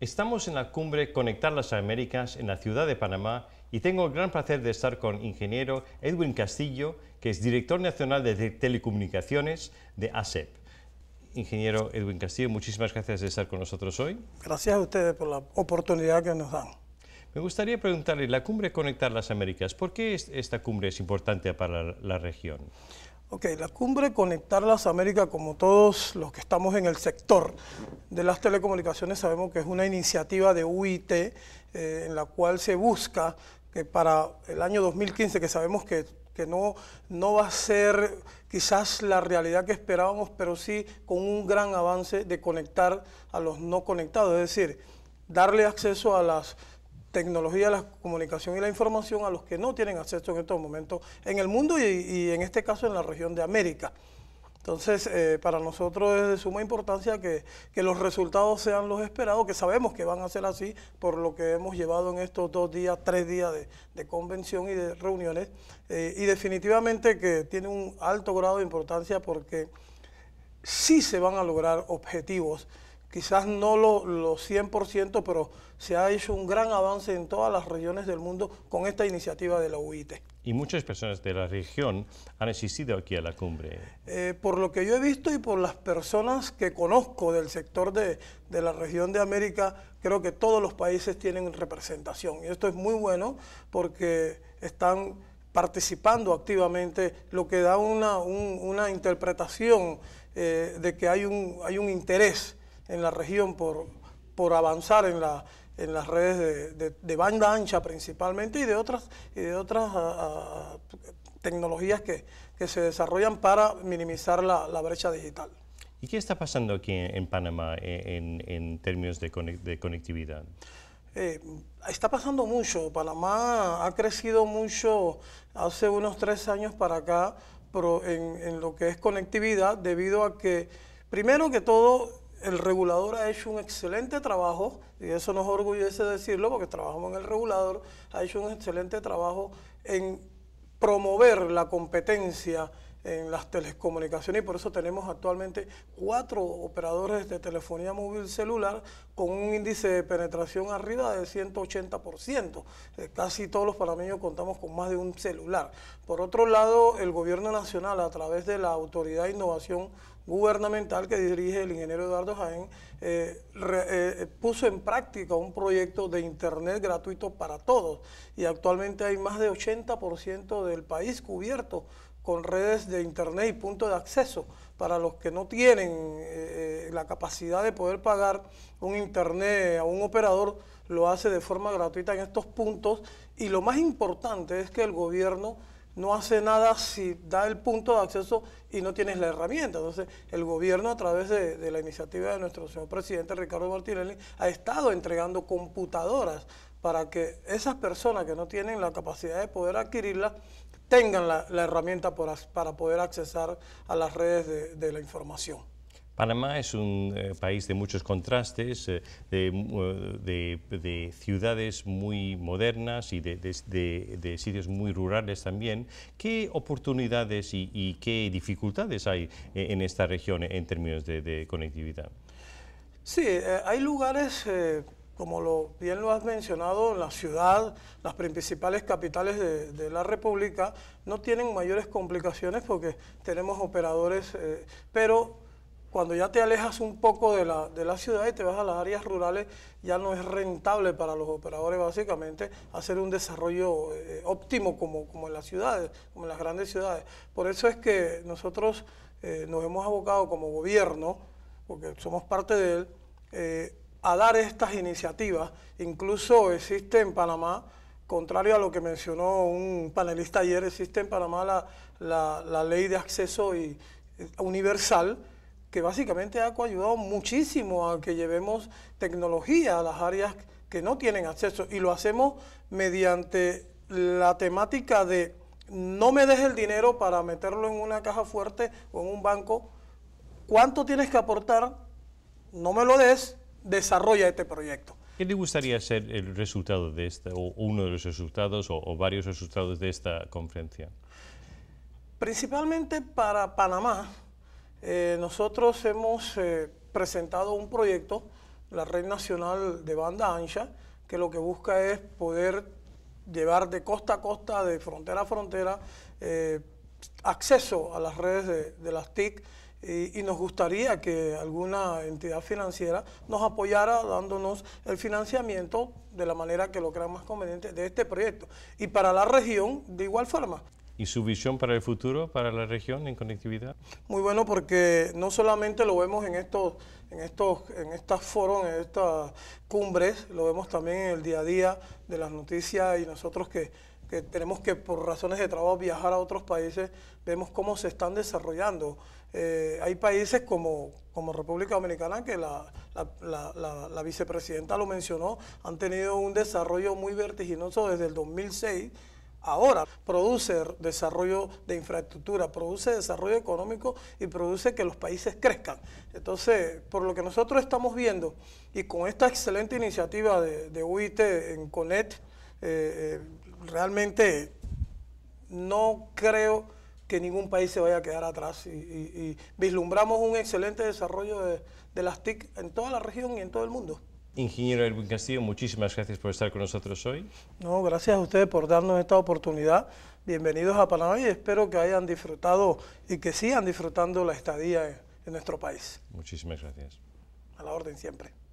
Estamos en la cumbre Conectar las Américas en la ciudad de Panamá y tengo el gran placer de estar con ingeniero Edwin Castillo, que es director nacional de telecomunicaciones de ASEP. Ingeniero Edwin Castillo, muchísimas gracias de estar con nosotros hoy. Gracias a ustedes por la oportunidad que nos dan. Me gustaría preguntarle, la cumbre Conectar las Américas, ¿por qué esta cumbre es importante para la región? Ok, la cumbre Conectar las Américas, como todos los que estamos en el sector de las telecomunicaciones, sabemos que es una iniciativa de UIT eh, en la cual se busca que para el año 2015, que sabemos que, que no, no va a ser quizás la realidad que esperábamos, pero sí con un gran avance de conectar a los no conectados, es decir, darle acceso a las tecnología la comunicación y la información a los que no tienen acceso en estos momentos en el mundo y, en este caso en la región de América. Entonces, eh, para nosotros es de suma importancia que, los resultados sean los esperados, que sabemos que van a ser así por lo que hemos llevado en estos dos días, tres días de, convención y de reuniones. Eh, y definitivamente que tiene un alto grado de importancia porque sí se van a lograr objetivos quizás no lo 100%, pero se ha hecho un gran avance en todas las regiones del mundo con esta iniciativa de la UIT. Y muchas personas de la región han asistido aquí a la cumbre. Eh, por lo que yo he visto y por las personas que conozco del sector de, la región de América, creo que todos los países tienen representación. Y esto es muy bueno porque están participando activamente, lo que da una, interpretación eh, de que hay un, hay un interés en la región por, por avanzar en, la, en las redes de, banda ancha principalmente y de otras, y de otras ah, ah, tecnologías que, que, se desarrollan para minimizar la, brecha digital. ¿Y qué está pasando aquí en, Panamá eh, en, términos de, conectividad? Eh, está pasando mucho. Panamá ha crecido mucho hace unos tres años para acá pero en, en lo que es conectividad debido a que, primero que todo, el regulador ha hecho un excelente trabajo, y eso nos orgullece decirlo porque trabajamos en el regulador, ha hecho un excelente trabajo en promover la competencia en las telecomunicaciones y por eso tenemos actualmente cuatro operadores de telefonía móvil celular con un índice de penetración arriba de 180%. Eh, casi todos los panameños contamos con más de un celular. Por otro lado, el gobierno nacional a través de la Autoridad de Innovación Gubernamental que dirige el ingeniero Eduardo Jaén eh, eh, puso en práctica un proyecto de Internet gratuito para todos y actualmente hay más de 80% del país cubierto con redes de internet y puntos de acceso para los que no tienen eh, eh, la capacidad de poder pagar un internet a un operador, lo hace de forma gratuita en estos puntos. Y lo más importante es que el gobierno no hace nada si da el punto de acceso y no tienes la herramienta. Entonces, el gobierno, a través de, de la iniciativa de nuestro señor presidente Ricardo Martinelli, ha estado entregando computadoras para que esas personas que no tienen la capacidad de poder adquirirlas tengan la, herramienta para poder accesar a las redes de, la información. Panamá es un eh, país de muchos contrastes, eh, eh, de, ciudades muy modernas y de, sitios muy rurales también. ¿Qué oportunidades y, qué dificultades hay en esta región en términos de, conectividad? Sí, hay lugares como bien lo has mencionado, la ciudad, las principales capitales de, la República, no tienen mayores complicaciones porque tenemos operadores, eh, pero cuando ya te alejas un poco de la, de la ciudad y te vas a las áreas rurales, ya no es rentable para los operadores básicamente hacer un desarrollo eh, óptimo como, como en las ciudades, como en las grandes ciudades. Por eso es que nosotros eh, nos hemos abocado como gobierno, porque somos parte de él, a dar estas iniciativas. Incluso existe en Panamá, contrario a lo que mencionó un panelista ayer, existe en Panamá la, ley de acceso y, eh, universal que básicamente ha ayudado muchísimo a que llevemos tecnología a las áreas que no tienen acceso y lo hacemos mediante la temática de no me des el dinero para meterlo en una caja fuerte o en un banco, cuánto tienes que aportar, no me lo des, desarrolla este proyecto. ¿Qué le gustaría ser el resultado de esta, o uno de los resultados, o, varios resultados de esta conferencia? Principalmente para Panamá, eh, nosotros hemos eh, presentado un proyecto, la Red Nacional de Banda Ancha, que lo que busca es poder llevar de costa a costa, de frontera a frontera, eh, acceso a las redes de las TIC eh, y, nos gustaría que alguna entidad financiera nos apoyara dándonos el financiamiento de la manera que lo crea más conveniente de este proyecto. Y para la región, de igual forma. ¿Y su visión para el futuro, para la región en conectividad? Muy bueno, porque no solamente lo vemos en estos, en estos, en estas foros, en estas cumbres, lo vemos también en el día a día de las noticias y nosotros que que tenemos que por razones de trabajo viajar a otros países, vemos cómo se están desarrollando. Eh, hay países como, como República Dominicana, que la, vicepresidenta lo mencionó, han tenido un desarrollo muy vertiginoso desde el 2006. Ahora produce desarrollo de infraestructura, produce desarrollo económico y produce que los países crezcan. Entonces, por lo que nosotros estamos viendo y con esta excelente iniciativa de, UIT en CONET, eh, eh, realmente no creo que ningún país se vaya a quedar atrás y, vislumbramos un excelente desarrollo de, las TIC en toda la región y en todo el mundo. Ingeniero Erwin Castillo, muchísimas gracias por estar con nosotros hoy. No, gracias a ustedes por darnos esta oportunidad. Bienvenidos a Panamá y espero que hayan disfrutado y que sigan disfrutando la estadía en nuestro país. Muchísimas gracias. A la orden siempre.